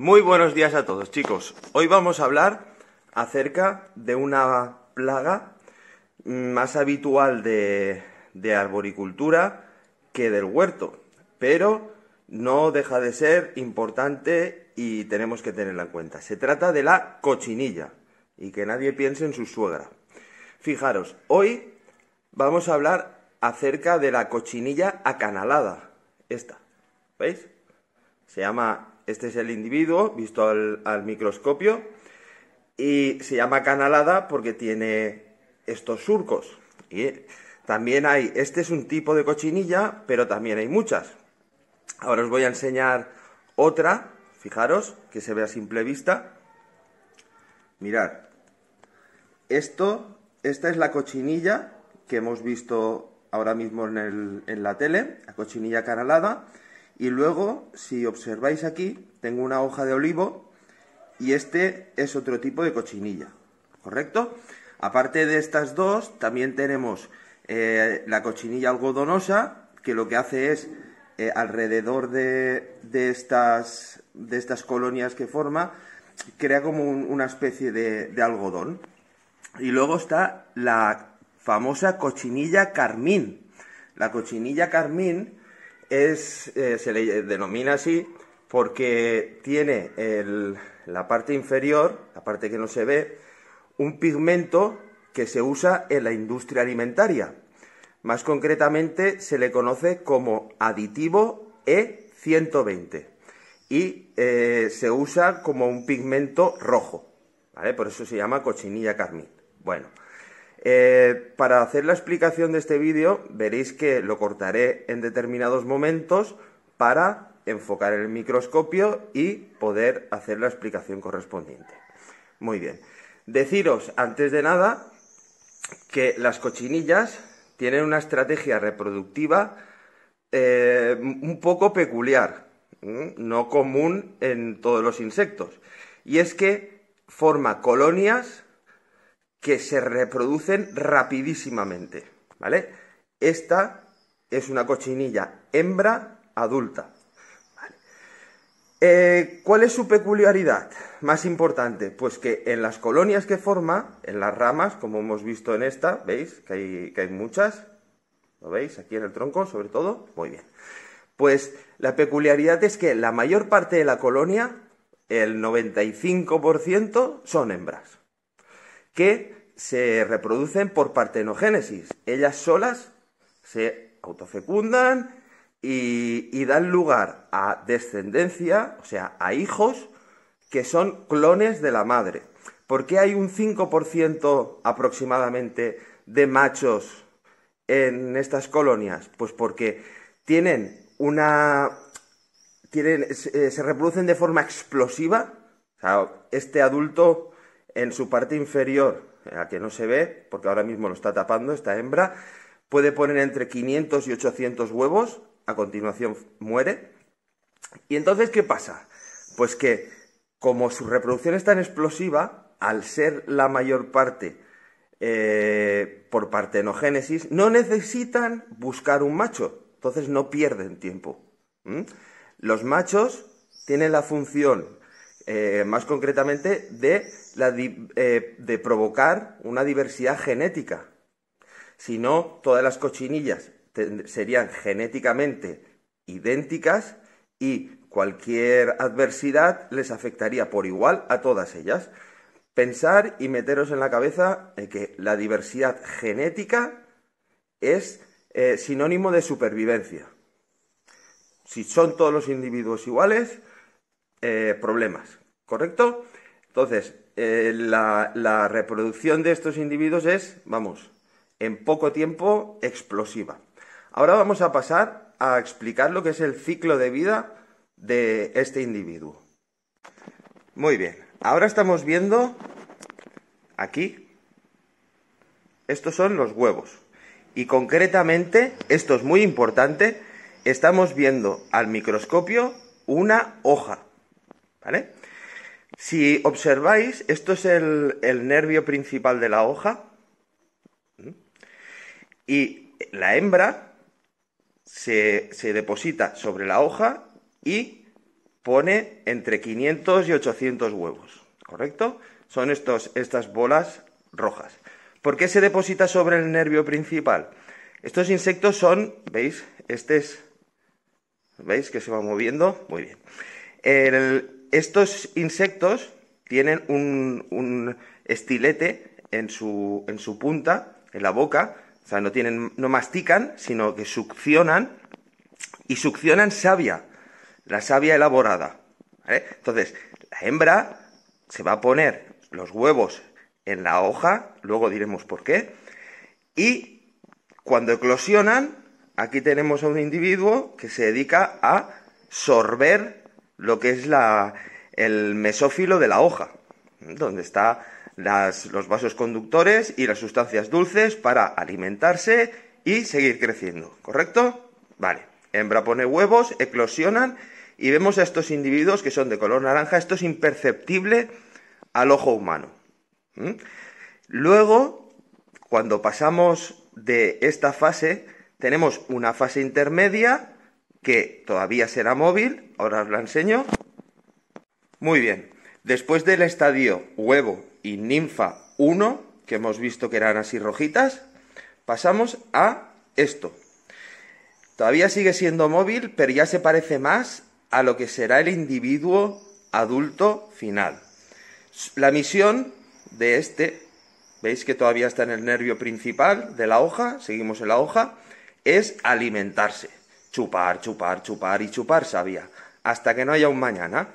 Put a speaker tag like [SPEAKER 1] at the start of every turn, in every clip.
[SPEAKER 1] Muy buenos días a todos, chicos. Hoy vamos a hablar acerca de una plaga mm, más habitual de, arboricultura que del huerto, pero no deja de ser importante y tenemos que tenerla en cuenta. Se trata de la cochinilla y que nadie piense en su suegra. Fijaros, hoy vamos a hablar acerca de la cochinilla acanalada. Esta, ¿veis? Se llama este es el individuo visto al, microscopio y se llama canalada porque tiene estos surcos. Y eh, también hay, este es un tipo de cochinilla, pero también hay muchas. Ahora os voy a enseñar otra, fijaros, que se ve a simple vista. Mirad, esto, esta es la cochinilla que hemos visto ahora mismo en, en la tele, la cochinilla canalada. Y luego, si observáis aquí, tengo una hoja de olivo y este es otro tipo de cochinilla, ¿correcto? Aparte de estas dos, también tenemos eh, la cochinilla algodonosa, que lo que hace es, eh, alrededor de, estas, de estas colonias que forma, crea como una especie de algodón. Y luego está la famosa cochinilla carmín. La cochinilla carmín eh, se le denomina así porque tiene la parte inferior, la parte que no se ve, un pigmento que se usa en la industria alimentaria. Más concretamente se le conoce como aditivo E120 y eh, se usa como un pigmento rojo, Por eso se llama cochinilla carmín. Bueno, eh, para hacer la explicación de este vídeo veréis que lo cortaré en determinados momentos para enfocar el microscopio y poder hacer la explicación correspondiente. Muy bien. Deciros antes de nada que las cochinillas tienen una estrategia reproductiva eh, un poco peculiar, no común en todos los insectos, y es que forma colonias que se reproducen rapidísimamente, ¿vale? Esta es una cochinilla hembra adulta. Eh, ¿Cuál es su peculiaridad más importante? Pues que en las colonias que forma, en las ramas, como hemos visto en esta, ¿veis? Que hay, que hay muchas, ¿lo veis? Aquí en el tronco, sobre todo, muy bien. Pues la peculiaridad es que la mayor parte de la colonia, el 95%, son hembras que se reproducen por partenogénesis. Ellas solas se autofecundan y, dan lugar a descendencia, o sea, a hijos que son clones de la madre. ¿Por qué hay un 5% aproximadamente de machos en estas colonias? Pues porque tienen una. Tienen, se eh, reproducen de forma explosiva. O sea, este adulto en su parte inferior, eh, a que no se ve, porque ahora mismo lo está tapando esta hembra, puede poner entre 500 y 800 huevos, a continuación muere. ¿Y entonces qué pasa? Pues que como su reproducción es tan explosiva, al ser la mayor parte eh, por partenogénesis, no necesitan buscar un macho, entonces no pierden tiempo. Los machos tienen la función eh, más concretamente eh, de, provocar una diversidad genética. Si no, todas las cochinillas serían genéticamente idénticas y cualquier adversidad les afectaría por igual a todas ellas. Pensar y meteros en la cabeza eh, que la diversidad genética es sinónimo de supervivencia. Si son todos los individuos iguales, problemas. ¿Correcto? Entonces, eh, la, la reproducción de estos individuos es, vamos, en poco tiempo explosiva. Ahora vamos a pasar a explicar lo que es el ciclo de vida de este individuo. Muy bien, ahora estamos viendo aquí, estos son los huevos. Y concretamente, esto es muy importante, estamos viendo al microscopio una hoja. ¿Vale? Si observáis, esto es el, nervio principal de la hoja. Y la hembra se, deposita sobre la hoja y pone entre 500 y 800 huevos. ¿Correcto? Son estos, estas bolas rojas. ¿Por qué se deposita sobre el nervio principal? Estos insectos son, ¿veis? Este es, ¿veis que se va moviendo? Muy bien. El, estos insectos tienen un, estilete en su, punta, en la boca, o sea, no, tienen, no mastican, sino que succionan y succionan savia, la savia elaborada. Entonces, la hembra se va a poner los huevos en la hoja, luego diremos por qué, y cuando eclosionan, aquí tenemos a un individuo que se dedica a sorber lo que es el mesófilo de la hoja, donde están los vasos conductores y las sustancias dulces para alimentarse y seguir creciendo, ¿correcto? Vale, hembra pone huevos, eclosionan y vemos a estos individuos que son de color naranja, esto es imperceptible al ojo humano. Luego, cuando pasamos de esta fase, tenemos una fase intermedia que todavía será móvil, ahora os la enseño. Muy bien, después del estadio huevo y ninfa 1, que hemos visto que eran así rojitas, pasamos a esto. Todavía sigue siendo móvil, pero ya se parece más a lo que será el individuo adulto final. La misión de este, veis que todavía está en el nervio principal de la hoja, seguimos en la hoja, es alimentarse. Chupar, chupar, chupar y chupar sabía, hasta que no haya un mañana.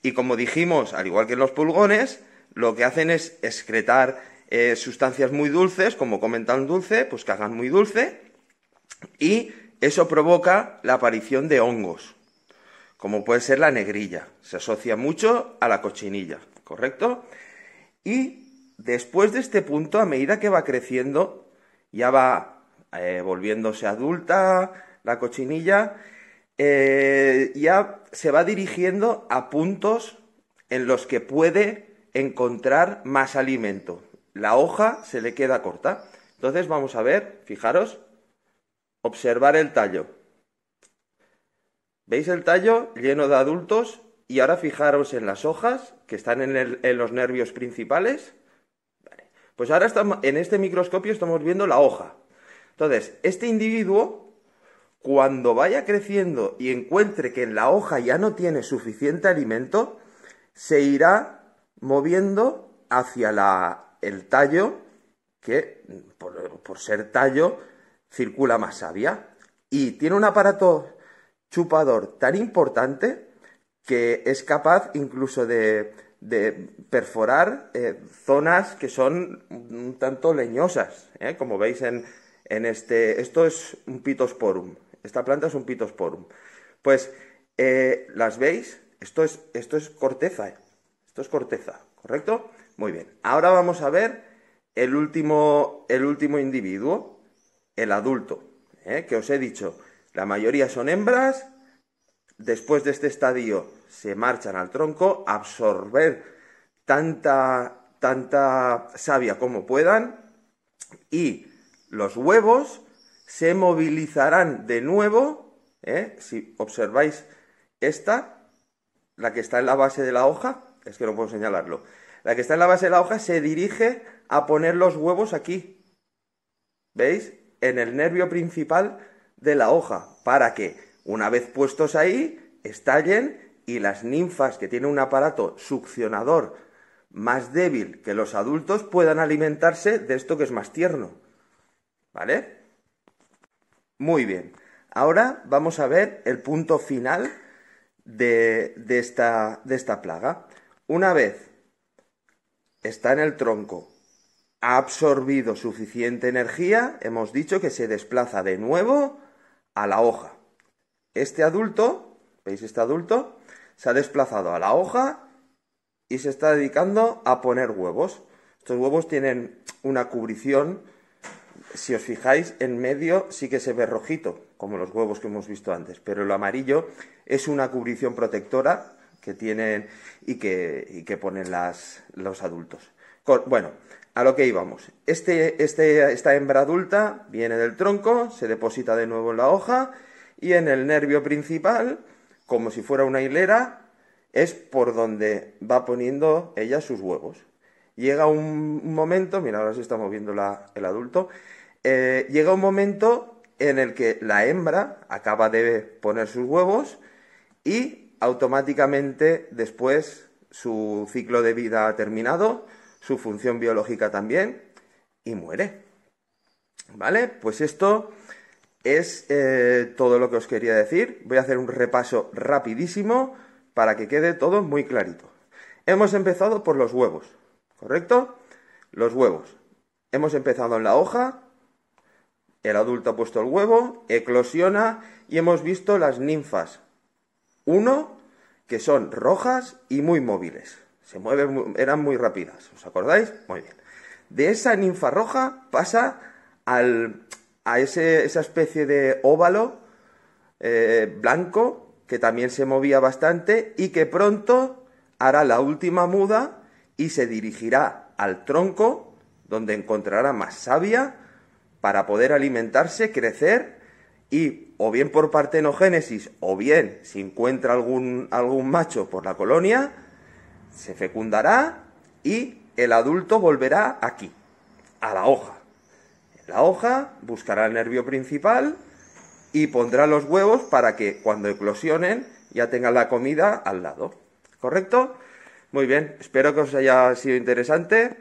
[SPEAKER 1] Y como dijimos, al igual que en los pulgones, lo que hacen es excretar eh, sustancias muy dulces, como comentan dulce, pues que hagan muy dulce, y eso provoca la aparición de hongos, como puede ser la negrilla. Se asocia mucho a la cochinilla, ¿correcto? Y después de este punto, a medida que va creciendo, ya va eh, volviéndose adulta, la cochinilla eh, ya se va dirigiendo a puntos en los que puede encontrar más alimento. La hoja se le queda corta. Entonces vamos a ver, fijaros, observar el tallo. ¿Veis el tallo lleno de adultos? Y ahora fijaros en las hojas que están en, los nervios principales. Pues ahora estamos, en este microscopio estamos viendo la hoja. Entonces, este individuo cuando vaya creciendo y encuentre que en la hoja ya no tiene suficiente alimento, se irá moviendo hacia el tallo, que por, ser tallo circula más savia. Y tiene un aparato chupador tan importante que es capaz incluso de, perforar eh, zonas que son un tanto leñosas, ¿eh? como veis en, en este... Esto es un pitosporum, esta planta es un pitosporum. Pues, eh, ¿las veis? Esto es, esto es corteza. Eh. Esto es corteza, ¿correcto? Muy bien. Ahora vamos a ver el último, el último individuo, el adulto, ¿eh? que os he dicho. La mayoría son hembras. Después de este estadio se marchan al tronco, a absorber tanta, tanta savia como puedan. Y los huevos se movilizarán de nuevo, ¿eh? si observáis esta, la que está en la base de la hoja, es que no puedo señalarlo, la que está en la base de la hoja se dirige a poner los huevos aquí, ¿veis? En el nervio principal de la hoja, para que una vez puestos ahí, estallen y las ninfas que tienen un aparato succionador más débil que los adultos puedan alimentarse de esto que es más tierno. ¿Vale? Muy bien. Ahora vamos a ver el punto final de, esta, esta plaga. Una vez está en el tronco, ha absorbido suficiente energía, hemos dicho que se desplaza de nuevo a la hoja. Este adulto, ¿veis este adulto? Se ha desplazado a la hoja y se está dedicando a poner huevos. Estos huevos tienen una cubrición si os fijáis, en medio sí que se ve rojito, como los huevos que hemos visto antes, pero lo amarillo es una cubrición protectora que tienen y que, ponen las, los adultos. bueno, a lo que íbamos. Este, este, esta hembra adulta viene del tronco, se deposita de nuevo en la hoja y en el nervio principal, como si fuera una hilera, es por donde va poniendo ella sus huevos. Llega un, momento, mira, ahora se está moviendo el adulto, eh, llega un momento en el que la hembra acaba de poner sus huevos y automáticamente después su ciclo de vida ha terminado, su función biológica también, y muere. ¿Vale? Pues esto es eh, todo lo que os quería decir. Voy a hacer un repaso rapidísimo para que quede todo muy clarito. Hemos empezado por los huevos. ¿correcto? Los huevos. Hemos empezado en la hoja, el adulto ha puesto el huevo, eclosiona y hemos visto las ninfas. Uno, que son rojas y muy móviles. Se mueven, eran muy rápidas, ¿os acordáis? Muy bien. De esa ninfa roja pasa al, a esa especie de óvalo eh, blanco que también se movía bastante y que pronto hará la última muda y se dirigirá al tronco donde encontrará más savia para poder alimentarse, crecer y o bien por partenogénesis o bien si encuentra algún, algún macho por la colonia, se fecundará y el adulto volverá aquí, a la hoja. la hoja buscará el nervio principal y pondrá los huevos para que cuando eclosionen ya tengan la comida al lado. ¿Correcto? Muy bien, espero que os haya sido interesante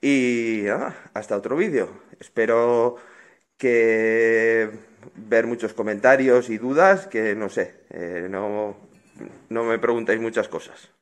[SPEAKER 1] y ah, hasta otro vídeo. Espero que ver muchos comentarios y dudas, que no sé, eh, no, no me preguntéis muchas cosas.